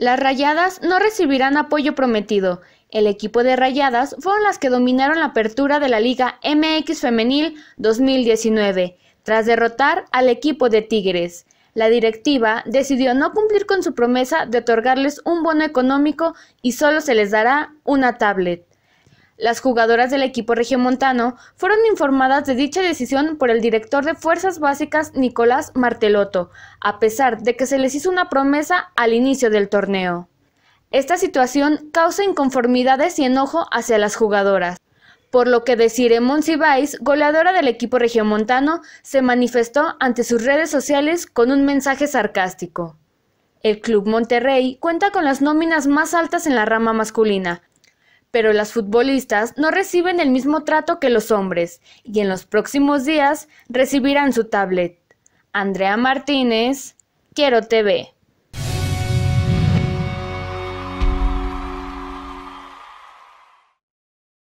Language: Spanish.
Las Rayadas no recibirán apoyo prometido. El equipo de Rayadas fueron las que dominaron la apertura de la Liga MX Femenil 2019, tras derrotar al equipo de Tigres. La directiva decidió no cumplir con su promesa de otorgarles un bono económico y solo se les dará una tablet. Las jugadoras del equipo regiomontano fueron informadas de dicha decisión por el director de Fuerzas Básicas Nicolás Martelotto, a pesar de que se les hizo una promesa al inicio del torneo. Esta situación causa inconformidades y enojo hacia las jugadoras, por lo que Desiree Monsiváis, goleadora del equipo regiomontano, se manifestó ante sus redes sociales con un mensaje sarcástico. El Club Monterrey cuenta con las nóminas más altas en la rama masculina, pero las futbolistas no reciben el mismo trato que los hombres y en los próximos días recibirán su tablet. Andrea Martínez, Quiero TV.